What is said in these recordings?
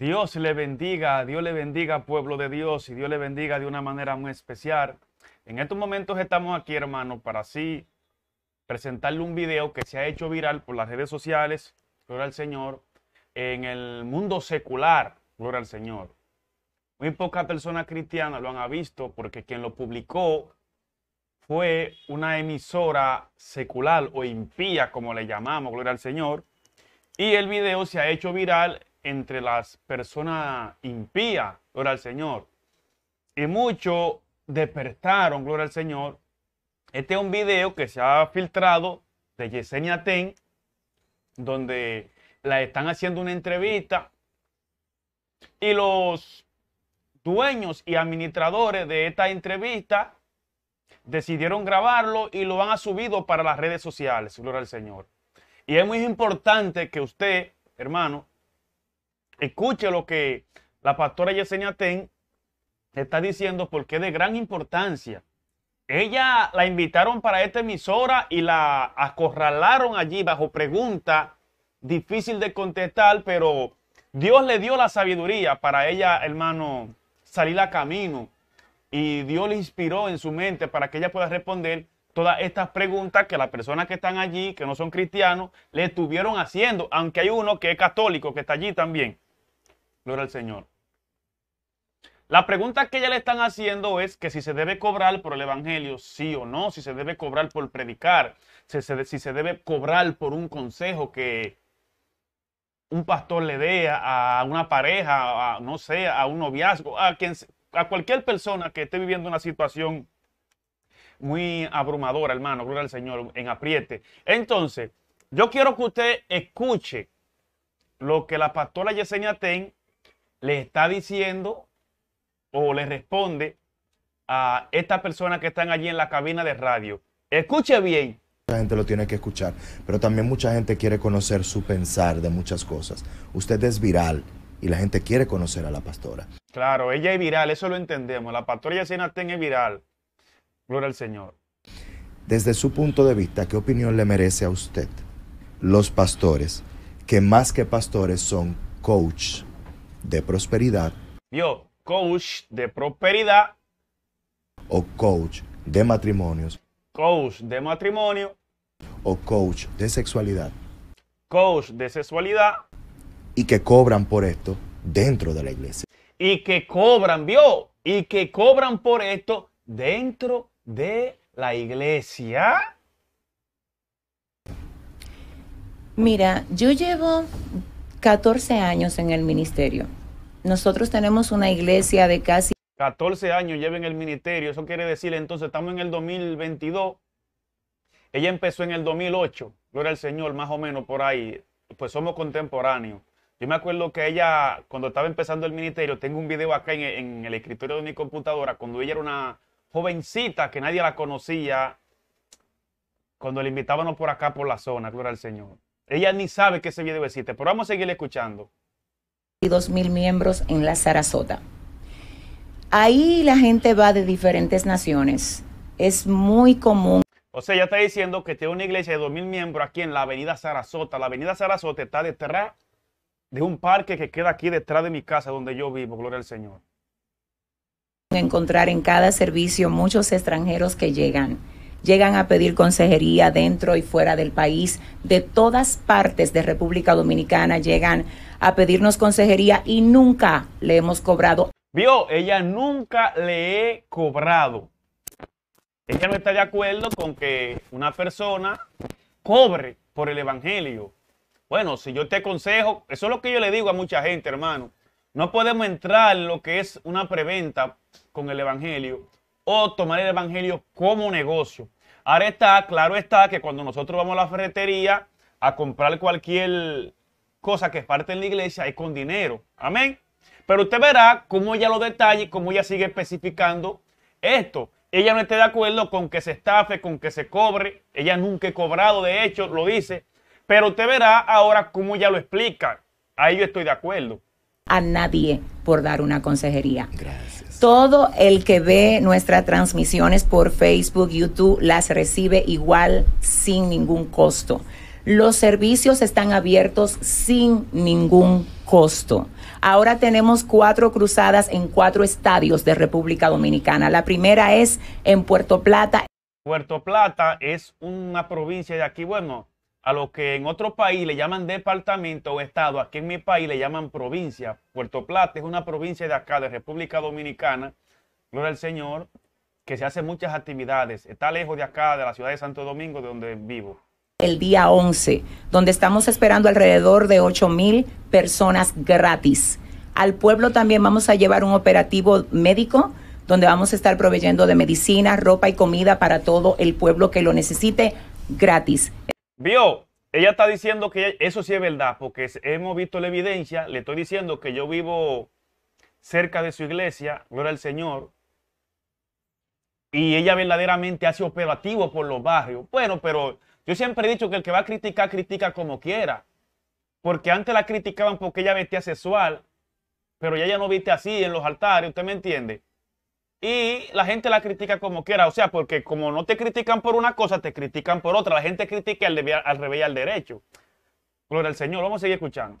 Dios le bendiga, Dios le bendiga, pueblo de Dios, y Dios le bendiga de una manera muy especial. En estos momentos estamos aquí, hermano, para así presentarle un video que se ha hecho viral por las redes sociales, gloria al Señor, en el mundo secular, gloria al Señor. Muy pocas personas cristianas lo han visto porque quien lo publicó fue una emisora secular o impía, como le llamamos, gloria al Señor. Y el video se ha hecho viral entre las personas impías, gloria al Señor. Y muchos despertaron, gloria al Señor. Este es un video que se ha filtrado de Yesenia Ten, donde la están haciendo una entrevista y los dueños y administradores de esta entrevista decidieron grabarlo y lo han subido para las redes sociales, gloria al Señor. Y es muy importante que usted, hermano, Escuche lo que la pastora Yesenia Ten está diciendo porque es de gran importancia. Ella la invitaron para esta emisora y la acorralaron allí bajo pregunta difícil de contestar, pero Dios le dio la sabiduría para ella, hermano, salir a camino. Y Dios le inspiró en su mente para que ella pueda responder todas estas preguntas que las personas que están allí, que no son cristianos, le estuvieron haciendo, aunque hay uno que es católico, que está allí también. Gloria al Señor. La pregunta que ya le están haciendo es que si se debe cobrar por el Evangelio, sí o no, si se debe cobrar por predicar, si se, debe cobrar por un consejo que un pastor le dé a, una pareja, a, no sé, a un noviazgo, a, a cualquier persona que esté viviendo una situación muy abrumadora, hermano, gloria al Señor, en apriete. Entonces, yo quiero que usted escuche lo que la pastora Yesenia Ten le está diciendo o le responde a estas personas que están allí en la cabina de radio. Escuche bien. Mucha gente lo tiene que escuchar, pero también mucha gente quiere conocer su pensar de muchas cosas. Usted es viral y la gente quiere conocer a la pastora. Claro, ella es viral, eso lo entendemos. La pastora Yacina Ten es viral. Gloria al Señor. Desde su punto de vista, ¿qué opinión le merece a usted? Los pastores, que más que pastores son coach de prosperidad. Yo, coach de prosperidad. O coach de matrimonios. Coach de matrimonio. O coach de sexualidad. Coach de sexualidad. Y que cobran por esto dentro de la iglesia. Y que cobran, vio, y que cobran por esto dentro de la iglesia. Mira, yo llevo 14 años en el ministerio. Nosotros tenemos una iglesia de casi... 14 años lleva en el ministerio, eso quiere decir entonces estamos en el 2022. Ella empezó en el 2008, gloria al Señor, más o menos por ahí, pues somos contemporáneos. Yo me acuerdo que ella, cuando estaba empezando el ministerio, tengo un video acá en, el escritorio de mi computadora, cuando ella era una jovencita que nadie la conocía, cuando le invitábamos por acá, por la zona, gloria al Señor. Ella ni sabe que ese video existe, pero vamos a seguir escuchando. Y dos mil miembros en la Sarasota. Ahí la gente va de diferentes naciones. Es muy común. O sea, ella está diciendo que tiene una iglesia de dos mil miembros aquí en la Avenida Sarasota. La Avenida Sarasota está detrás de un parque que queda aquí detrás de mi casa donde yo vivo, gloria al Señor. Encontrar en cada servicio muchos extranjeros que llegan llegan a pedir consejería dentro y fuera del país, de todas partes de República Dominicana llegan a pedirnos consejería y nunca le hemos cobrado. Vio, ella nunca le he cobrado. Ella no está de acuerdo con que una persona cobre por el Evangelio. Bueno, si yo te aconsejo, eso es lo que yo le digo a mucha gente, hermano. No podemos entrar en lo que es una preventa con el Evangelio o tomar el Evangelio como negocio. Ahora está, claro está, que cuando nosotros vamos a la ferretería a comprar cualquier cosa que parte en la iglesia, es con dinero. Amén. Pero usted verá cómo ella lo detalla y cómo ella sigue especificando esto. Ella no esté de acuerdo con que se estafe, con que se cobre. Ella nunca ha cobrado, de hecho, lo dice. Pero usted verá ahora cómo ella lo explica. Ahí yo estoy de acuerdo. A nadie por dar una consejería. Gracias. Todo el que ve nuestras transmisiones por Facebook, YouTube, las recibe igual sin ningún costo. Los servicios están abiertos sin ningún costo. Ahora tenemos cuatro cruzadas en cuatro estadios de República Dominicana. La primera es en Puerto Plata. Puerto Plata es una provincia de aquí, bueno, a lo que en otro país le llaman departamento o estado, aquí en mi país le llaman provincia. Puerto Plata es una provincia de acá, de República Dominicana, gloria al Señor, que se hace muchas actividades. Está lejos de acá, de la ciudad de Santo Domingo, de donde vivo. El día 11, donde estamos esperando alrededor de 8 mil personas gratis. Al pueblo también vamos a llevar un operativo médico donde vamos a estar proveyendo de medicina, ropa y comida para todo el pueblo que lo necesite gratis. Vio, ella está diciendo que eso sí es verdad, porque hemos visto la evidencia, le estoy diciendo que yo vivo cerca de su iglesia, gloria al Señor, y ella verdaderamente hace operativo por los barrios. Bueno, pero yo siempre he dicho que el que va a criticar, critica como quiera, porque antes la criticaban porque ella vestía sexual, pero ya ella no viste así en los altares, ¿usted me entiende? y la gente la critica como quiera. O sea, porque como no te critican por una cosa, te critican por otra. La gente critica al, al revés y al derecho. Gloria al Señor. Vamos a seguir escuchando.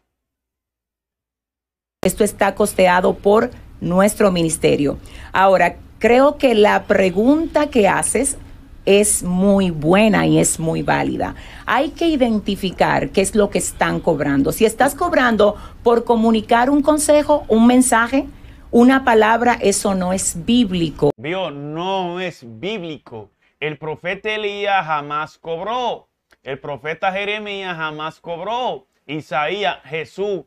Esto está costeado por nuestro ministerio. Ahora, creo que la pregunta que haces es muy buena y es muy válida. Hay que identificar qué es lo que están cobrando. Si estás cobrando por comunicar un consejo, un mensaje, una palabra, eso no es bíblico. Vio, no es bíblico. El profeta Elías jamás cobró. El profeta Jeremías jamás cobró. Isaías, Jesús,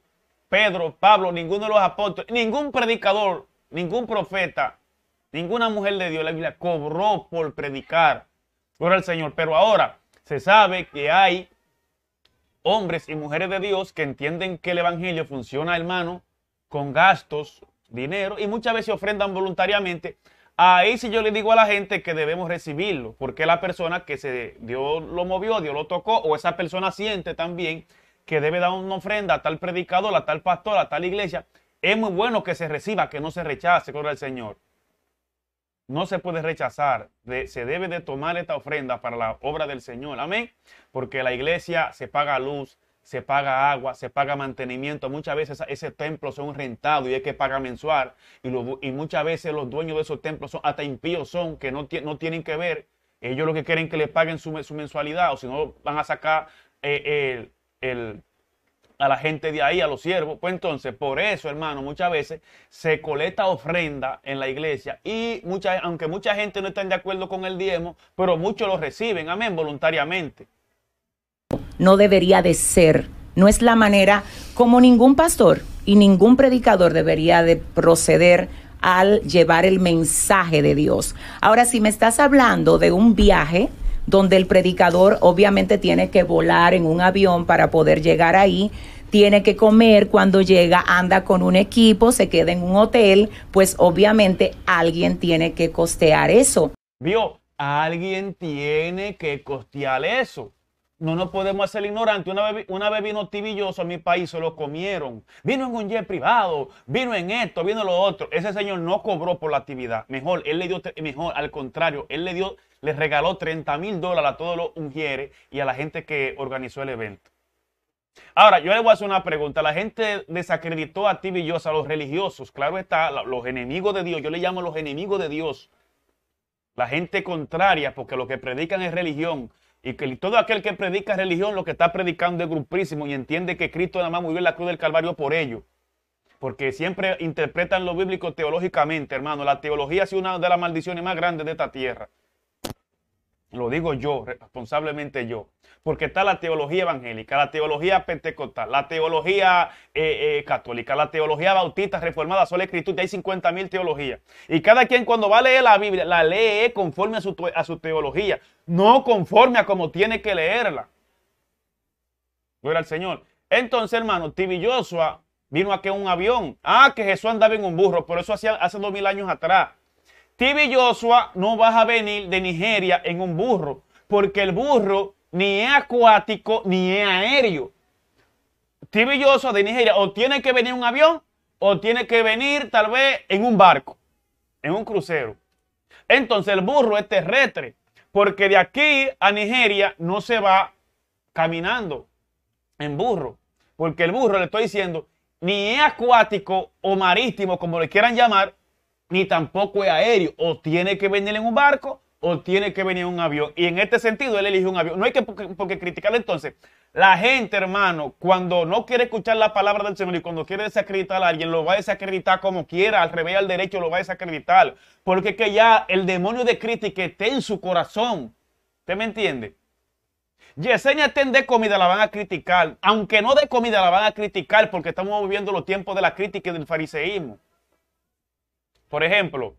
Pedro, Pablo, ninguno de los apóstoles, ningún predicador, ningún profeta, ninguna mujer de Dios la Biblia cobró por predicar. por el Señor. Pero ahora se sabe que hay hombres y mujeres de Dios que entienden que el Evangelio funciona, hermano, con gastos, dinero y muchas veces ofrendan voluntariamente. Ahí si yo le digo a la gente que debemos recibirlo, porque la persona que se Dios lo movió, Dios lo tocó, o esa persona siente también que debe dar una ofrenda a tal predicador, a tal pastor, a tal iglesia. Es muy bueno que se reciba, que no se rechace, gloria el Señor. No se puede rechazar, se debe de tomar esta ofrenda para la obra del Señor, amén. Porque la iglesia se paga a luz, se paga agua, se paga mantenimiento. Muchas veces ese templo son rentados y hay que pagar mensual. Y, y, muchas veces los dueños de esos templos son hasta impíos, son que no, no tienen que ver. Ellos lo que quieren que les paguen su, mensualidad o si no van a sacar eh, a la gente de ahí, a los siervos. Pues entonces, por eso, hermano, muchas veces se coleta ofrenda en la iglesia y aunque mucha gente no esté de acuerdo con el diezmo, pero muchos lo reciben, amén, voluntariamente no debería de ser, no es la manera como ningún pastor y ningún predicador debería de proceder al llevar el mensaje de Dios. Ahora, si me estás hablando de un viaje donde el predicador obviamente tiene que volar en un avión para poder llegar ahí, tiene que comer cuando llega, anda con un equipo, se queda en un hotel, pues obviamente alguien tiene que costear eso. Vio, alguien tiene que costear eso no nos podemos hacer ignorantes. Una vez, una vez vino Tibilloso a mi país, se lo comieron. Vino en un jet privado, vino en esto, vino en lo otro. Ese señor no cobró por la actividad. Mejor, él le dio, mejor, al contrario, él le dio, le regaló 30 mil dólares a todos los ungieres y a la gente que organizó el evento. Ahora, yo le voy a hacer una pregunta. La gente desacreditó a Tibilloso, a los religiosos. Claro está, los enemigos de Dios. Yo le llamo los enemigos de Dios. La gente contraria, porque lo que predican es religión. Y que todo aquel que predica religión lo que está predicando es grupísimo y entiende que Cristo nada más murió en la cruz del Calvario por ello. Porque siempre interpretan lo bíblico teológicamente, hermano. La teología ha sido una de las maldiciones más grandes de esta tierra. Lo digo yo, responsablemente yo. Porque está la teología evangélica, la teología pentecostal, la teología eh, eh, católica, la teología bautista, reformada, sola escritura. Hay 50 mil teologías. Y cada quien cuando va a leer la Biblia, la lee conforme a su, teología, no conforme a como tiene que leerla. Gloria al Señor. Entonces, hermano, Tibilloso vino aquí en un avión. Ah, que Jesús andaba en un burro, por eso hacía, hace dos mil años atrás. Tibi Joshua no vas a venir de Nigeria en un burro, porque el burro ni es acuático ni es aéreo. Tibi Joshua de Nigeria o tiene que venir en un avión o tiene que venir tal vez en un barco, en un crucero. Entonces el burro es terrestre, porque de aquí a Nigeria no se va caminando en burro, porque el burro, le estoy diciendo, ni es acuático o marítimo, como le quieran llamar, ni tampoco es aéreo. O tiene que venir en un barco o tiene que venir en un avión. Y en este sentido, él elige un avión. No hay que porque, criticarle entonces. La gente, hermano, cuando no quiere escuchar la palabra del Señor y cuando quiere desacreditar a alguien, lo va a desacreditar como quiera, al revés al derecho lo va a desacreditar. Porque que ya el demonio de crítica está en su corazón. ¿Usted me entiende? Yesenia estén de comida, la van a criticar. Aunque no de comida, la van a criticar porque estamos viviendo los tiempos de la crítica y del fariseísmo. Por ejemplo,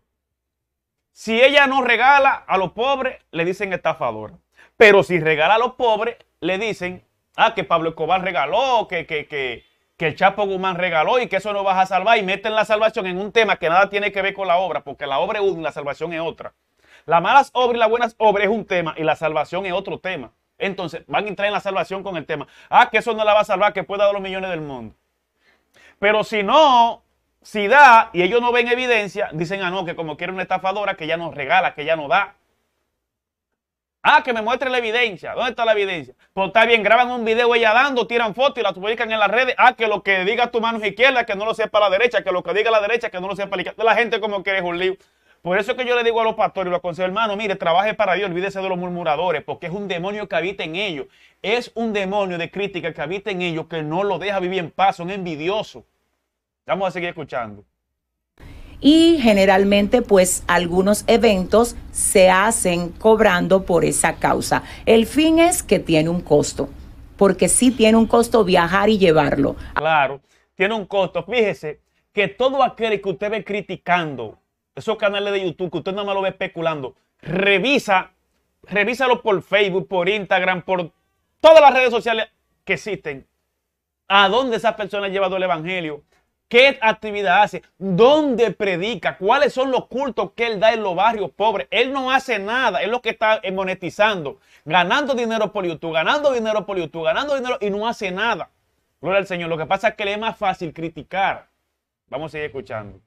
si ella no regala a los pobres, le dicen estafadora. Pero si regala a los pobres, le dicen, ah, que Pablo Escobar regaló, que, el Chapo Guzmán regaló y que eso no vas a salvar. Y meten la salvación en un tema que nada tiene que ver con la obra, porque la obra es una y la salvación es otra. Las malas obras y las buenas obras es un tema y la salvación es otro tema. Entonces, van a entrar en la salvación con el tema. Ah, que eso no la va a salvar, que pueda dar los millones del mundo. Pero si no, si da y ellos no ven evidencia, dicen, ah, no, que como quiere una estafadora, que ya nos regala, que ya no da. Ah, que me muestre la evidencia. ¿Dónde está la evidencia? Pues está bien, graban un video ella dando, tiran fotos y la publican en las redes. Ah, que lo que diga tu mano izquierda, que no lo sea para la derecha, que lo que diga la derecha, que no lo para la izquierda. La gente como que es un lío. Por eso que yo le digo a los pastores y los hermano, mire, trabaje para Dios, olvídese de los murmuradores, porque es un demonio que habita en ellos. Es un demonio de crítica que habita en ellos, que no lo deja vivir en paz, son envidiosos. Vamos a seguir escuchando. Y generalmente pues algunos eventos se hacen cobrando por esa causa. El fin es que tiene un costo, porque sí tiene un costo viajar y llevarlo. Claro, tiene un costo. Fíjese que todo aquel que usted ve criticando, esos canales de YouTube que usted nada más lo ve especulando, revisa, revísalo por Facebook, por Instagram, por todas las redes sociales que existen. ¿A dónde esa persona ha llevado el evangelio? qué actividad hace, dónde predica, cuáles son los cultos que él da en los barrios pobres. Él no hace nada, es lo que está eh, monetizando, ganando dinero por YouTube, ganando dinero por YouTube, ganando dinero y no hace nada. Gloria al Señor, lo que pasa es que le es más fácil criticar. Vamos a ir escuchando.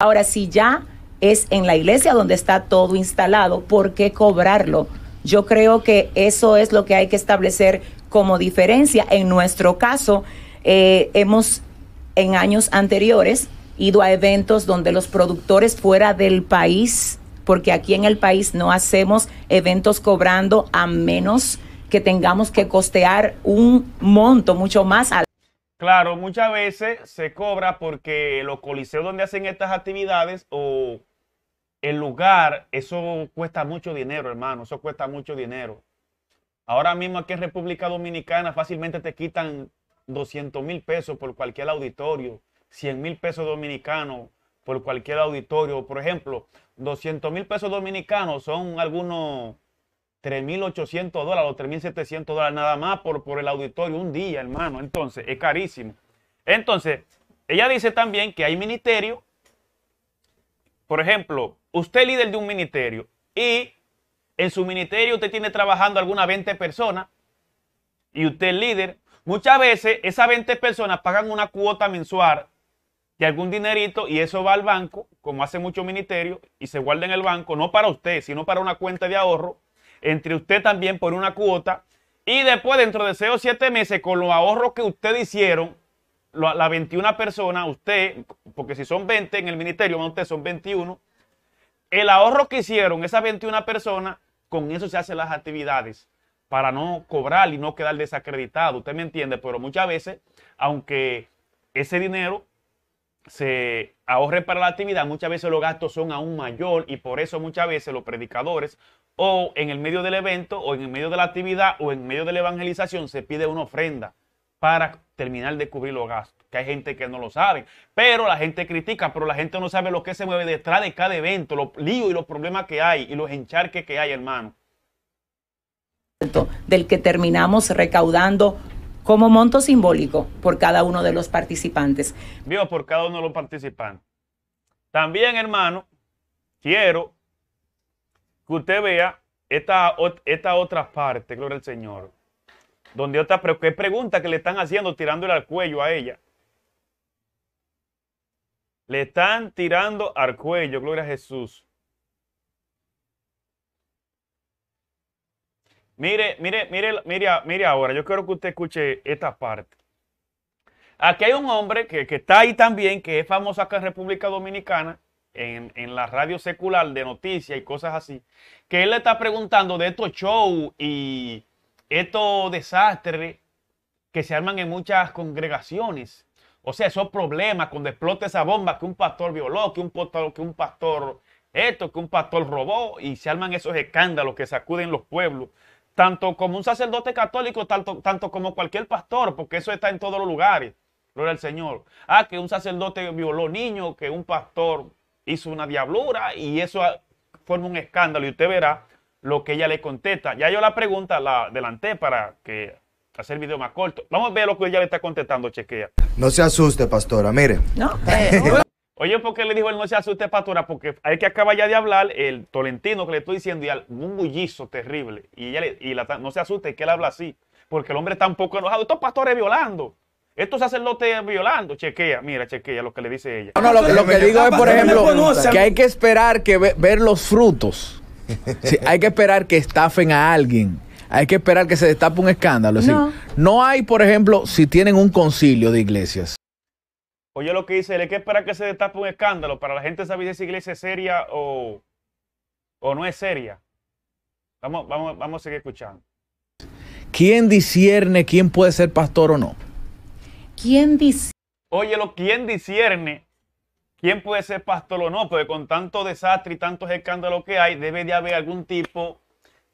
Ahora, si ya es en la iglesia donde está todo instalado, ¿por qué cobrarlo? Yo creo que eso es lo que hay que establecer como diferencia. En nuestro caso, eh, hemos en años anteriores ido a eventos donde los productores fuera del país, porque aquí en el país no hacemos eventos cobrando a menos que tengamos que costear un monto mucho más alto. Claro, muchas veces se cobra porque los coliseos donde hacen estas actividades o el lugar, eso cuesta mucho dinero, hermano, eso cuesta mucho dinero. Ahora mismo aquí en República Dominicana fácilmente te quitan 200 mil pesos por cualquier auditorio, 100 mil pesos dominicanos por cualquier auditorio. Por ejemplo, 200 mil pesos dominicanos son algunos 3.800 dólares o 3.700 dólares nada más por, por el auditorio un día, hermano. Entonces, es carísimo. Entonces, ella dice también que hay ministerio por ejemplo, usted es líder de un ministerio y en su ministerio usted tiene trabajando algunas 20 personas y usted es líder, Muchas veces esas 20 personas pagan una cuota mensual de algún dinerito y eso va al banco, como hace mucho ministerio, y se guarda en el banco, no para usted, sino para una cuenta de ahorro, entre usted también por una cuota, y después dentro de 6 o 7 meses, con los ahorros que usted hicieron, la 21 persona usted, porque si son 20 en el ministerio, no usted son 21, el ahorro que hicieron esas 21 personas, con eso se hacen las actividades para no cobrar y no quedar desacreditado. Usted me entiende, pero muchas veces, aunque ese dinero se ahorre para la actividad, muchas veces los gastos son aún mayor y por eso muchas veces los predicadores o en el medio del evento o en el medio de la actividad o en medio de la evangelización se pide una ofrenda para terminar de cubrir los gastos, que hay gente que no lo sabe, pero la gente critica, pero la gente no sabe lo que se mueve detrás de cada evento, los líos y los problemas que hay y los encharques que hay, hermano del que terminamos recaudando como monto simbólico por cada uno de los participantes. Vio, por cada uno de los participantes. También, hermano, quiero que usted vea esta, esta otra parte, gloria al Señor, donde otra ¿qué pregunta que le están haciendo tirándole al cuello a ella. Le están tirando al cuello, gloria a Jesús. Mire, mire, mire, mire, mire ahora, yo quiero que usted escuche esta parte. Aquí hay un hombre que, está ahí también, que es famoso acá en República Dominicana, en, la radio secular de noticias y cosas así, que él le está preguntando de estos shows y estos desastres que se arman en muchas congregaciones. O sea, esos problemas cuando explota esa bomba que un pastor violó, que un pastor, que un pastor esto, que un pastor robó y se arman esos escándalos que sacuden los pueblos tanto como un sacerdote católico, tanto, tanto como cualquier pastor, porque eso está en todos los lugares. Gloria al Señor. Ah, que un sacerdote violó niños, que un pastor hizo una diablura y eso ah, forma un escándalo. Y usted verá lo que ella le contesta. Ya yo la pregunta la adelanté para que hacer el video más corto. Vamos a ver lo que ella le está contestando, chequea. No se asuste, pastora, mire. No, eh, Oye, ¿por qué le dijo él no se asuste, pastora? Porque hay que acaba ya de hablar, el tolentino que le estoy diciendo, y un bullizo terrible. Y, ella y la, no se asuste, que él habla así. Porque el hombre está un poco enojado. Estos pastores violando. Estos sacerdotes violando, chequea, mira, chequea lo que le dice ella. No, lo, que digo es, por ejemplo, que hay que esperar que ver los frutos. hay que esperar que estafen a alguien. Hay que esperar que se destape un escándalo. no hay, por ejemplo, si tienen un concilio de iglesias. Oye lo que dice él, hay que esperar que se destape un escándalo para la gente saber si esa iglesia es seria o, no es seria. Vamos, vamos, vamos a seguir escuchando. ¿Quién discierne quién puede ser pastor o no? ¿Quién discierne? Oye, lo, ¿quién discierne quién puede ser pastor o no? Porque con tanto desastre y tantos escándalos que hay, debe de haber algún tipo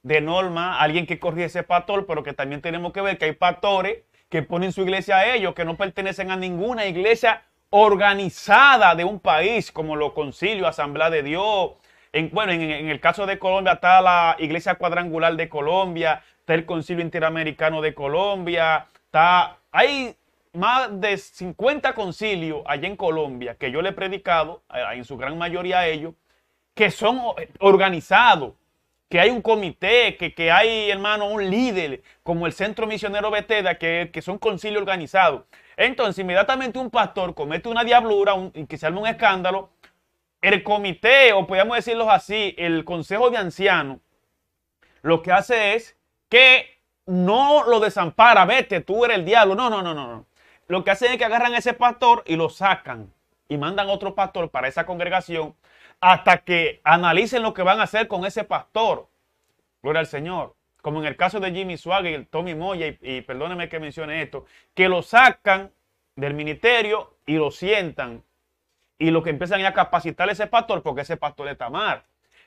de norma, alguien que corrige ese pastor, pero que también tenemos que ver que hay pastores que ponen su iglesia a ellos, que no pertenecen a ninguna iglesia organizada de un país, como los concilios, Asamblea de Dios. En, bueno, en, el caso de Colombia está la Iglesia Cuadrangular de Colombia, está el Concilio Interamericano de Colombia, está, hay más de 50 concilios allá en Colombia que yo le he predicado, eh, en su gran mayoría a ellos, que son organizados, que hay un comité, que, que hay, hermano, un líder, como el Centro Misionero Beteda, que, que son concilios organizados. Entonces, inmediatamente un pastor comete una diablura, un, que se arma un escándalo, el comité, o podríamos decirlo así, el consejo de ancianos, lo que hace es que no lo desampara, vete, tú eres el diablo. No, no, no, no, no. Lo que hacen es que agarran a ese pastor y lo sacan y mandan otro pastor para esa congregación hasta que analicen lo que van a hacer con ese pastor. Gloria al Señor como en el caso de Jimmy Swagger y Tommy Moya, y, perdóneme que mencione esto, que lo sacan del ministerio y lo sientan y lo que empiezan a capacitar ese pastor porque ese pastor está mal.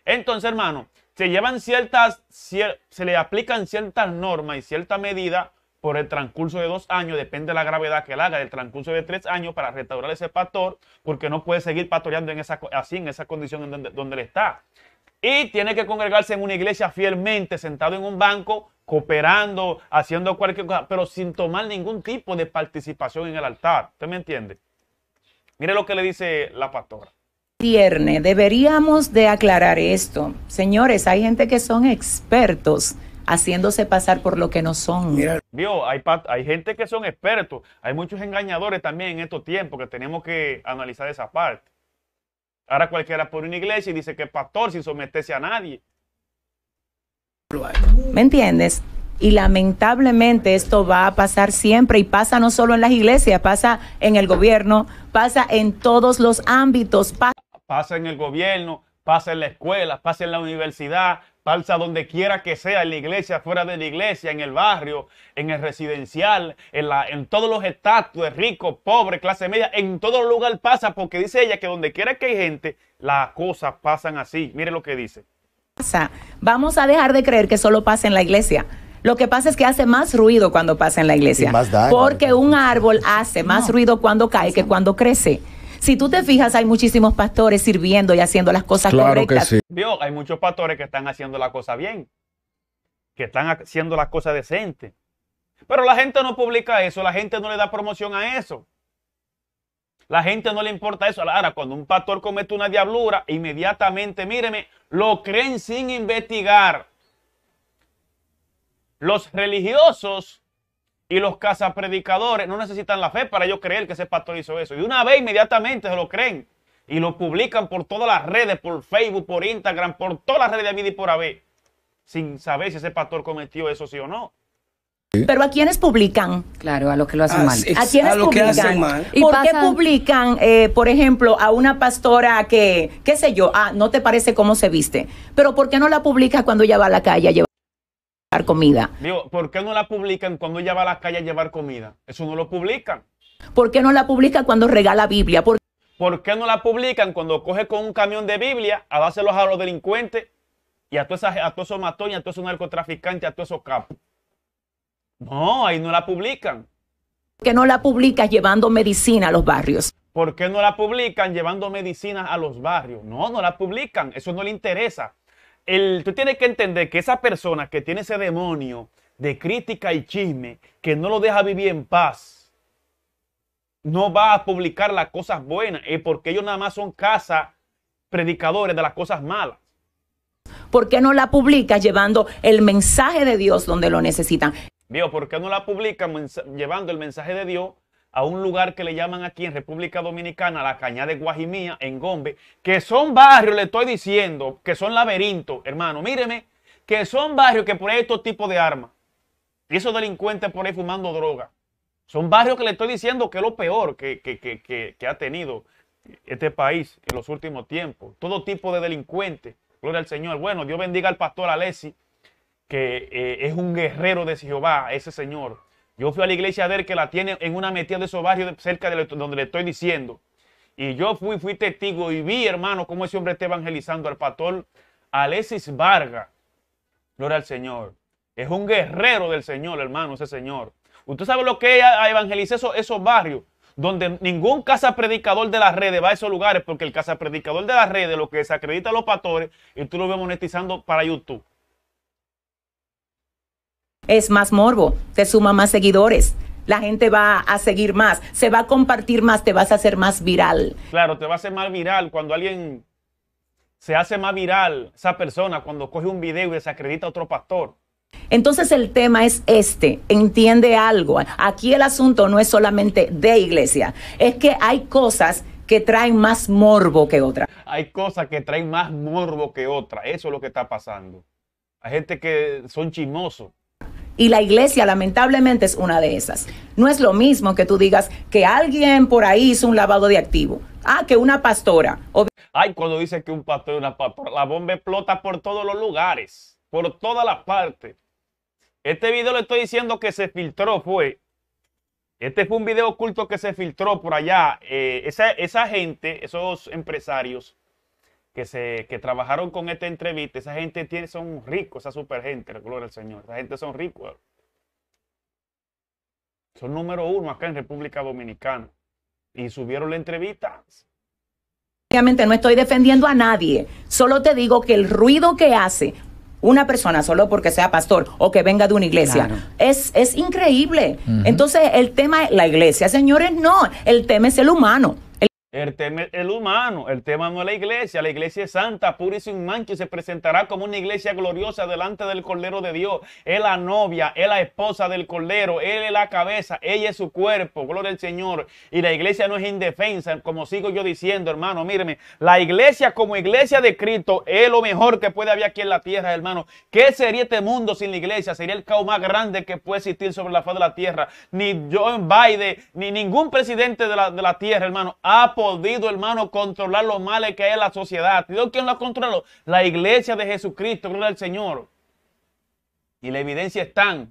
Entonces, hermano, se llevan ciertas, se le aplican ciertas normas y cierta medida por el transcurso de dos años, depende de la gravedad que él haga, del transcurso de tres años para restaurar ese pastor, porque no puede seguir pastoreando en esa, así, en esa condición donde, donde él está y tiene que congregarse en una iglesia fielmente, sentado en un banco, cooperando, haciendo cualquier cosa, pero sin tomar ningún tipo de participación en el altar. ¿Usted me entiende? Mire lo que le dice la pastora. Tierne, deberíamos de aclarar esto. Señores, hay gente que son expertos haciéndose pasar por lo que no son. Vio, hay, hay gente que son expertos, hay muchos engañadores también en estos tiempos que tenemos que analizar esa parte. Ahora cualquiera por una iglesia y dice que es pastor sin someterse a nadie. ¿Me entiendes? Y lamentablemente esto va a pasar siempre y pasa no solo en las iglesias, pasa en el gobierno, pasa en todos los ámbitos. pasa en el gobierno, pasa en la escuela, pasa en la universidad, Pasa donde quiera que sea, en la iglesia, fuera de la iglesia, en el barrio, en el residencial, en, la, en todos los estatus, rico, pobre, clase media, en todo lugar pasa, porque dice ella que donde quiera que hay gente, las cosas pasan así. Mire lo que dice. Vamos a dejar de creer que solo pasa en la iglesia. Lo que pasa es que hace más ruido cuando pasa en la iglesia. Más porque un árbol hace más ruido cuando cae que cuando crece. Si tú te fijas, hay muchísimos pastores sirviendo y haciendo las cosas claro correctas. Que sí. hay muchos pastores que están haciendo la cosa bien, que están haciendo las cosas decentes. Pero la gente no publica eso, la gente no le da promoción a eso. La gente no le importa eso. Ahora, cuando un pastor comete una diablura, inmediatamente, míreme, lo creen sin investigar. Los religiosos y los cazapredicadores no necesitan la fe para ellos creer que ese pastor hizo eso. Y una vez inmediatamente se lo creen. Y lo publican por todas las redes, por Facebook, por Instagram, por todas las redes de vida y por haber. Sin saber si ese pastor cometió eso sí o no. Pero a quienes publican. Claro, a los que lo hacen ah, mal. A quienes publican. Mal. ¿Por qué publican, eh, por ejemplo, a una pastora que, qué sé yo, ah, no te parece cómo se viste? Pero ¿por qué no la publicas cuando ella va a la calle a llevar? comida. Digo, ¿por qué no la publican cuando ella va a la calle a llevar comida? Eso no lo publican. ¿Por qué no la publican cuando regala Biblia? ¿Por, qué no la publican cuando coge con un camión de Biblia a dárselos a los delincuentes y a todos esos matones, a todos esos narcotraficantes, a todos esos capos? No, ahí no la publican. ¿Por qué no la publican llevando medicina a los barrios? ¿Por qué no la publican llevando medicinas a los barrios? No, no la publican, eso no le interesa tú tienes que entender que esa persona que tiene ese demonio de crítica y chisme, que no lo deja vivir en paz, no va a publicar las cosas buenas, porque ellos nada más son casa predicadores de las cosas malas. ¿Por qué no la publica llevando el mensaje de Dios donde lo necesitan? Dios, ¿por qué no la publica llevando el mensaje de Dios a un lugar que le llaman aquí en República Dominicana, la Cañada de Guajimía, en Gombe, que son barrios, le estoy diciendo, que son laberintos, hermano, míreme, que son barrios que por ahí tipos de armas. Y esos delincuentes por ahí fumando droga. Son barrios que le estoy diciendo que es lo peor que, ha tenido este país en los últimos tiempos. Todo tipo de delincuentes. Gloria al Señor. Bueno, Dios bendiga al pastor Alessi, que eh, es un guerrero de Jehová, ese señor. Yo fui a la iglesia de ver que la tiene en una metida de esos barrios cerca de donde le estoy diciendo. Y yo fui, fui testigo y vi, hermano, cómo ese hombre está evangelizando al pastor Alexis Vargas. Gloria al Señor. Es un guerrero del Señor, hermano, ese Señor. Usted sabe lo que es evangelizar esos, barrios, donde ningún casa predicador de las redes va a esos lugares, porque el casa predicador de las redes lo que desacredita a los pastores y tú lo ves monetizando para YouTube es más morbo, te suma más seguidores. La gente va a seguir más, se va a compartir más, te vas a hacer más viral. Claro, te va a hacer más viral cuando alguien se hace más viral, esa persona cuando coge un video y desacredita a otro pastor. Entonces el tema es este, entiende algo. Aquí el asunto no es solamente de iglesia, es que hay cosas que traen más morbo que otras. Hay cosas que traen más morbo que otras, eso es lo que está pasando. Hay gente que son chismosos y la iglesia lamentablemente es una de esas. No es lo mismo que tú digas que alguien por ahí hizo un lavado de activo. Ah, que una pastora. Ay, cuando dice que un pastor, una pastora, la bomba explota por todos los lugares, por todas las partes. Este video le estoy diciendo que se filtró, fue. Este fue un video oculto que se filtró por allá. Eh, esa, esa gente, esos empresarios, que, se, que trabajaron con esta entrevista, esa gente tiene, son ricos, esa super gente, gloria del Señor, esa gente son ricos. Son número uno acá en República Dominicana. Y subieron la entrevista. Obviamente no estoy defendiendo a nadie, solo te digo que el ruido que hace una persona solo porque sea pastor o que venga de una iglesia. Es, es increíble. Entonces, el tema es la iglesia, señores, no. El tema es el humano. El, tema, el humano, el tema no es la iglesia. La iglesia es santa, pura y sin mancha y se presentará como una iglesia gloriosa delante del Cordero de Dios. Es la novia, es la esposa del Cordero, él es la cabeza, ella es su cuerpo, gloria al Señor. Y la iglesia no es indefensa, como sigo yo diciendo, hermano, míreme, la iglesia como iglesia de Cristo es lo mejor que puede haber aquí en la tierra, hermano. ¿Qué sería este mundo sin la iglesia? Sería el caos más grande que puede existir sobre la faz de la tierra. Ni John Biden, ni ningún presidente de la, tierra, hermano, ha podido, hermano, controlar los males que hay en la sociedad. ¿Y quién lo controla? La iglesia de Jesucristo, gloria al Señor. Y la evidencia está. Ella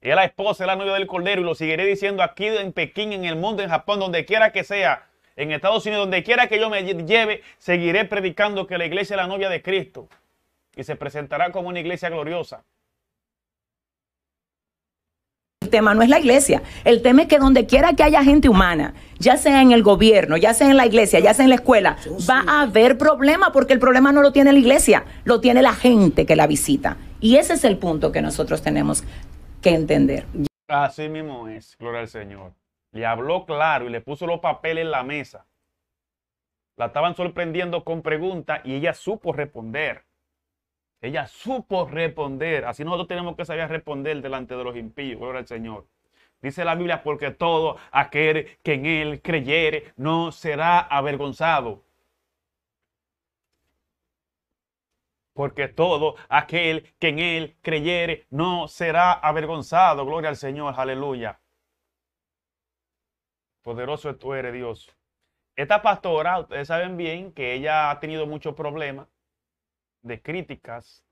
es la esposa, es la novia del Cordero, y lo seguiré diciendo aquí en Pekín, en el mundo, en Japón, donde quiera que sea, en Estados Unidos, donde quiera que yo me lleve, seguiré predicando que la iglesia es la novia de Cristo y se presentará como una iglesia gloriosa tema no es la iglesia. El tema es que donde quiera que haya gente humana, ya sea en el gobierno, ya sea en la iglesia, ya sea en la escuela, va a haber problema porque el problema no lo tiene la iglesia, lo tiene la gente que la visita. Y ese es el punto que nosotros tenemos que entender. Así mismo es, gloria al Señor. Le habló claro y le puso los papeles en la mesa. La estaban sorprendiendo con preguntas y ella supo responder. Ella supo responder. Así nosotros tenemos que saber responder delante de los impíos. Gloria al Señor. Dice la Biblia, porque todo aquel que en él creyere no será avergonzado. Porque todo aquel que en él creyere no será avergonzado. Gloria al Señor, aleluya. Poderoso tú eres Dios. Esta pastora, ustedes saben bien que ella ha tenido muchos problemas de críticas.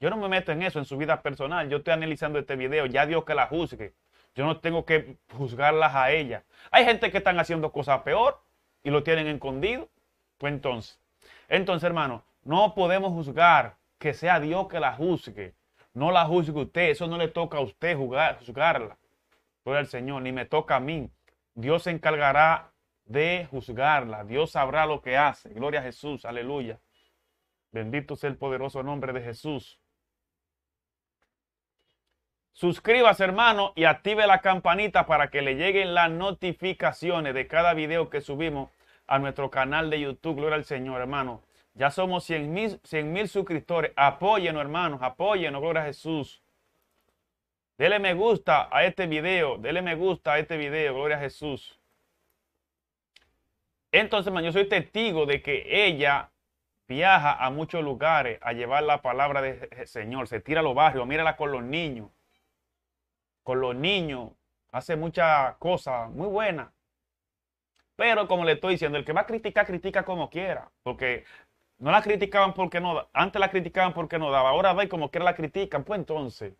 Yo no me meto en eso, en su vida personal. Yo estoy analizando este video, ya Dios que la juzgue. Yo no tengo que juzgarlas a ella Hay gente que están haciendo cosas peor y lo tienen escondido. Pues entonces, entonces hermano, no podemos juzgar que sea Dios que la juzgue. No la juzgue usted, eso no le toca a usted juzgarla. Por el Señor, ni me toca a mí. Dios se encargará de juzgarla. Dios sabrá lo que hace. Gloria a Jesús, aleluya. Bendito sea el poderoso nombre de Jesús. Suscríbase, hermano, y active la campanita para que le lleguen las notificaciones de cada video que subimos a nuestro canal de YouTube. Gloria al Señor, hermano. Ya somos 100 mil suscriptores. Apóyenos, hermanos. Apóyenos, gloria a Jesús. Dele me gusta a este video. Dele me gusta a este video. Gloria a Jesús. Entonces, hermano, yo soy testigo de que ella viaja a muchos lugares a llevar la palabra del Señor, se tira a los barrios, mírala con los niños, con los niños, hace muchas cosas muy buenas. Pero como le estoy diciendo, el que va a criticar, critica como quiera, porque no la criticaban porque no, antes la criticaban porque no daba, ahora ve como quiera la critican, pues entonces...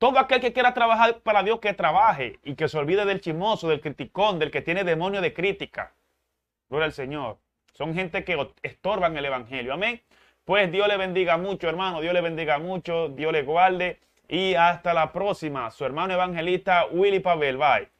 Todo aquel que quiera trabajar para Dios que trabaje y que se olvide del chimoso del criticón, del que tiene demonio de crítica. Gloria al Señor. Son gente que estorban el Evangelio. Amén. Pues Dios le bendiga mucho, hermano. Dios le bendiga mucho. Dios le guarde. Y hasta la próxima. Su hermano evangelista Willy Pavel. Bye.